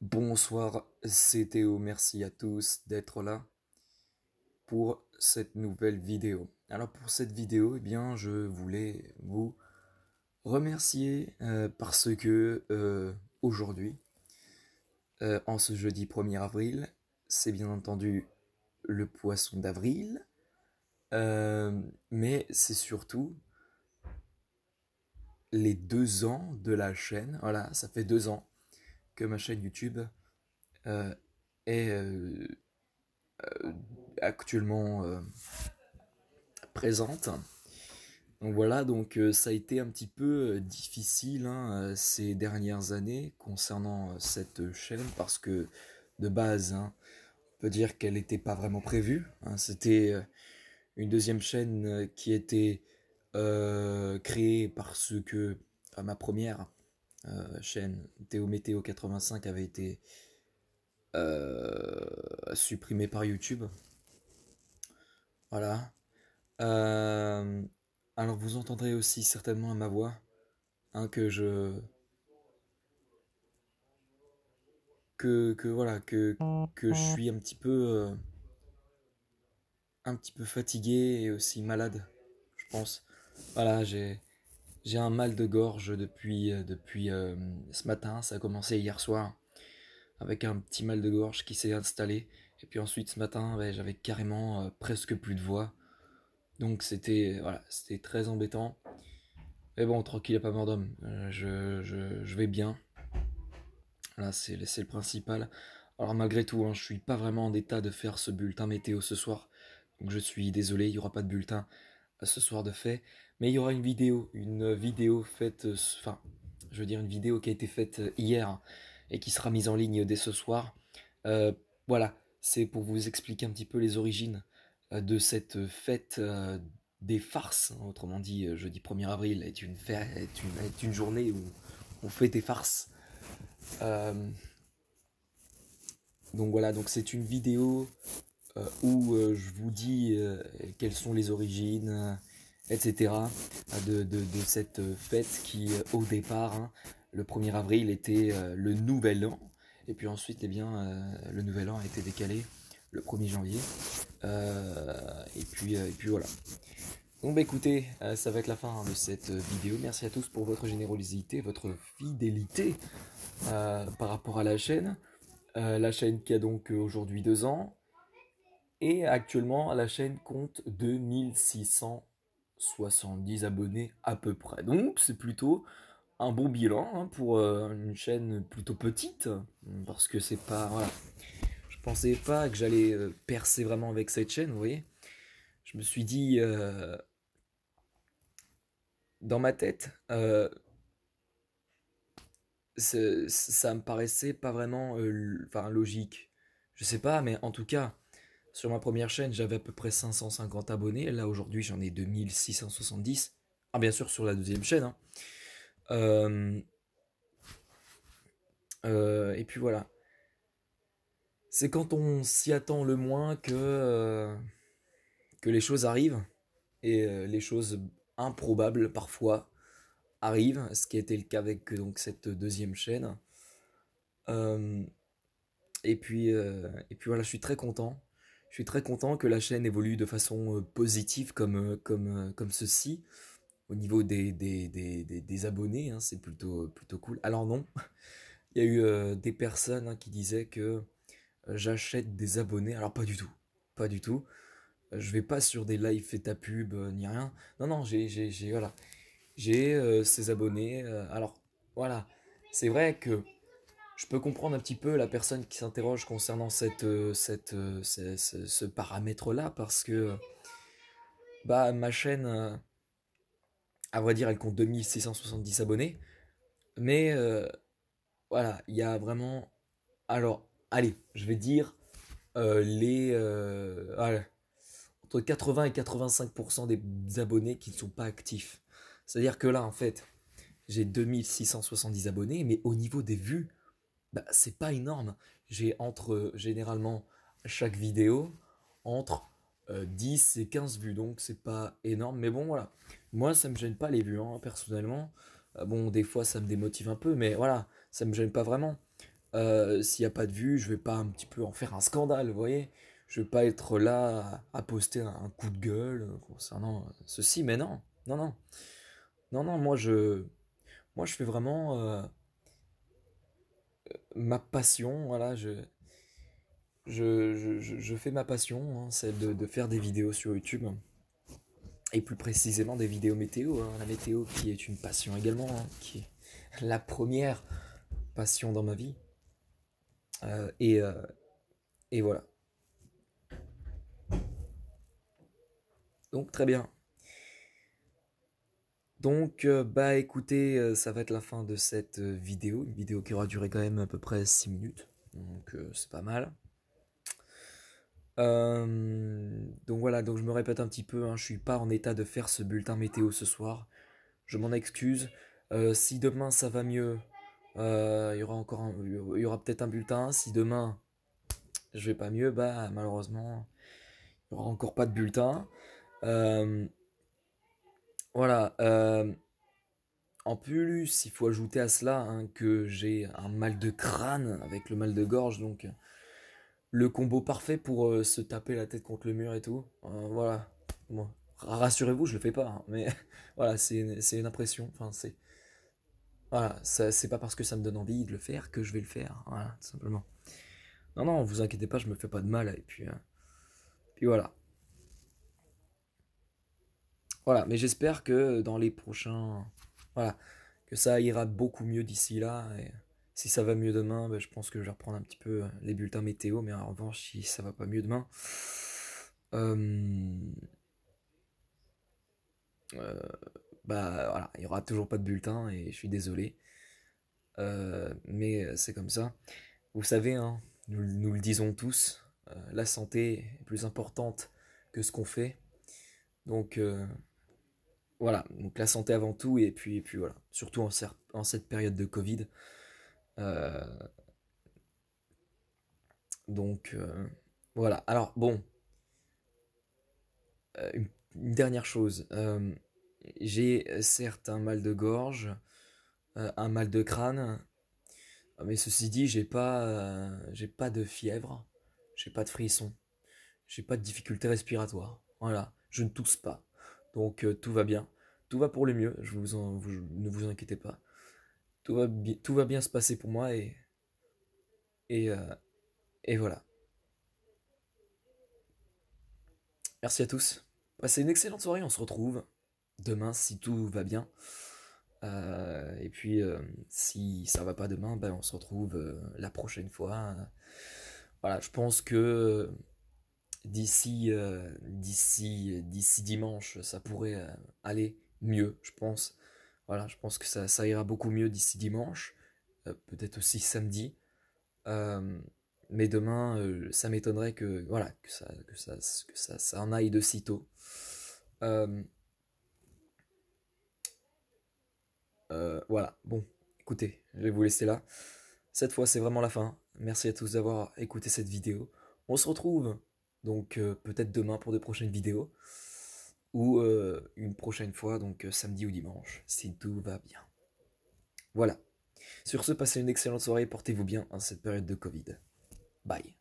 Bonsoir, c'est Théo, merci à tous d'être là pour cette nouvelle vidéo. Alors pour cette vidéo, eh bien, je voulais vous remercier euh, parce que euh, aujourd'hui, euh, en ce jeudi 1er avril, c'est bien entendu le poisson d'avril, mais c'est surtout les deux ans de la chaîne. Voilà, ça fait deux ans ma chaîne YouTube euh, est euh, euh, actuellement présente. Donc voilà, donc ça a été un petit peu difficile hein, ces dernières années concernant cette chaîne parce que de base, hein, on peut dire qu'elle n'était pas vraiment prévue. Hein. C'était une deuxième chaîne qui était créée parce que ma première euh, chaîne Théo Météo 85 avait été supprimé euh, supprimée par YouTube. Voilà. Euh, alors vous entendrez aussi certainement à ma voix hein, que je que, voilà que, que je suis un petit peu un petit peu fatigué et aussi malade, je pense. Voilà, j'ai j'ai un mal de gorge depuis, euh, depuis euh, ce matin. Ça a commencé hier soir avec un petit mal de gorge qui s'est installé. Et puis ensuite ce matin, bah, j'avais carrément euh, presque plus de voix. Donc c'était voilà, c'était très embêtant. Mais bon, tranquille, a pas mort d'homme. je, je, vais bien. Là c'est le principal. Alors malgré tout, je hein, je suis pas vraiment en état de faire ce bulletin météo ce soir. Donc je suis désolé, il n'y aura pas de bulletin ce soir de fait, mais il y aura une vidéo, une vidéo faite, euh, enfin, je veux dire une vidéo qui a été faite euh, hier hein, et qui sera mise en ligne dès ce soir. Euh, voilà, c'est pour vous expliquer un petit peu les origines de cette fête des farces. Hein. Autrement dit, jeudi 1er avril est une, fête, est une, journée où on fait des farces. donc voilà, donc c'est une vidéo euh, où euh, je vous dis euh, quelles sont les origines, etc. De, cette fête qui, au départ, hein, le 1er avril était le nouvel an. Et puis ensuite, eh bien, le nouvel an a été décalé le 1er janvier. et, puis, puis voilà. Bon, bah, écoutez, ça va être la fin hein, de cette vidéo. Merci à tous pour votre générosité, votre fidélité par rapport à la chaîne. la chaîne qui a donc aujourd'hui deux ans. Et actuellement, la chaîne compte 2670 abonnés à peu près. Donc, c'est plutôt un bon bilan hein, pour euh, une chaîne plutôt petite. Parce que c'est pas. Voilà. Je pensais pas que j'allais euh, percer vraiment avec cette chaîne, vous voyez. Je me suis dit. Euh, dans ma tête, ça me paraissait pas vraiment enfin, logique. Je sais pas, mais en tout cas sur ma première chaîne, j'avais à peu près 550 abonnés. Là, aujourd'hui, j'en ai 2670. Ah, bien sûr, sur la deuxième chaîne. Hein. Euh, euh, et puis voilà. C'est quand on s'y attend le moins que, euh, que les choses arrivent. Et les choses improbables, parfois, arrivent. Ce qui a été le cas avec donc, cette deuxième chaîne. et, puis, et puis voilà, je suis très content je suis très content que la chaîne évolue de façon euh, positive comme, euh, comme, euh, comme ceci. Au niveau des, des, abonnés, hein, c'est plutôt, plutôt cool. Alors non, il y a eu des personnes hein, qui disaient que j'achète des abonnés. Alors pas du tout, pas du tout. Je vais pas sur des lives fait ta pub ni rien. Non, non, j'ai, j'ai, voilà. J'ai ces abonnés. alors voilà, c'est vrai que je peux comprendre un petit peu la personne qui s'interroge concernant cette, euh, cette, euh, ce, paramètre-là, parce que bah, ma chaîne, euh, à vrai dire, elle compte 2670 abonnés, mais voilà, il y a vraiment... Alors, allez, je vais dire les... entre 80 et 85% des abonnés qui ne sont pas actifs. C'est-à-dire que là, en fait, j'ai 2670 abonnés, mais au niveau des vues, bah, c'est pas énorme. J'ai entre généralement chaque vidéo entre 10 euh, et 15 vues, donc c'est pas énorme. Mais bon, voilà. Moi, ça me gêne pas les vues, hein, personnellement. Euh, bon, des fois, ça me démotive un peu, mais voilà, ça me gêne pas vraiment. Euh, s'il n'y a pas de vues, je vais pas un petit peu en faire un scandale, vous voyez. Je vais pas être là à, poster un, coup de gueule concernant ceci, mais non, non, non. Non, non, moi je, moi, je fais vraiment ma passion, voilà, je, je, je, fais ma passion, hein, c'est de, faire des vidéos sur YouTube. Et plus précisément des vidéos météo, hein, la météo qui est une passion également, hein, qui est la première passion dans ma vie. Euh, et, euh, et voilà. Donc très bien. Donc, euh, bah écoutez, euh, ça va être la fin de cette euh, vidéo, une vidéo qui aura duré quand même à peu près 6 minutes, donc c'est pas mal. donc voilà, donc je me répète un petit peu, hein, je suis pas en état de faire ce bulletin météo ce soir, je m'en excuse. si demain ça va mieux, il y aura encore, il y aura peut-être un bulletin. Si demain je vais pas mieux, bah malheureusement, il y aura encore pas de bulletin. Voilà. Euh, en plus, il faut ajouter à cela hein, que j'ai un mal de crâne avec le mal de gorge, donc le combo parfait pour euh, se taper la tête contre le mur et tout. Euh, voilà. rassurez-vous, je le fais pas, hein, mais voilà, c'est une, impression. Enfin, c'est. Voilà, c'est pas parce que ça me donne envie de le faire que je vais le faire. Voilà, tout simplement. Non, non, vous inquiétez pas, je me fais pas de mal. Et puis. puis voilà. Voilà, mais j'espère que dans les prochains. Voilà, que ça ira beaucoup mieux d'ici là. si ça va mieux demain, ben, je pense que je vais reprendre un petit peu euh, les bulletins météo. Mais en revanche, si ça va pas mieux demain. Euh, euh, bah voilà, il y aura toujours pas de bulletin et je suis désolé. mais c'est comme ça. Vous savez, hein, nous, nous, le disons tous, la santé est plus importante que ce qu'on fait. Donc voilà, donc la santé avant tout, et puis, puis voilà, surtout en, cette période de Covid. Euh, donc euh, voilà, alors bon, euh, une, dernière chose, j'ai certes un mal de gorge, un mal de crâne, mais ceci dit, j'ai pas, j'ai pas de fièvre, j'ai pas de frisson, j'ai pas de difficultés respiratoires, voilà, je ne tousse pas donc euh, tout va bien. Tout va pour le mieux, je vous, en, ne vous inquiétez pas. Tout va, tout va bien se passer pour moi et. Euh, et, voilà. Merci à tous. Passez une excellente soirée, on se retrouve demain si tout va bien. Euh, et puis si ça ne va pas demain, ben, on se retrouve la prochaine fois. Voilà, je pense que d'ici euh, d'ici d'ici dimanche ça pourrait euh, aller mieux je pense voilà je pense que ça, ira beaucoup mieux d'ici dimanche euh, peut-être aussi samedi mais demain ça m'étonnerait que voilà que ça que ça que ça, ça en aille de sitôt voilà bon écoutez je vais vous laisser là cette fois c'est vraiment la fin merci à tous d'avoir écouté cette vidéo on se retrouve donc euh, peut-être demain pour de prochaines vidéos. Ou euh, une prochaine fois, donc euh, samedi ou dimanche, si tout va bien. Voilà. Sur ce, passez une excellente soirée portez-vous bien en cette période de Covid. Bye.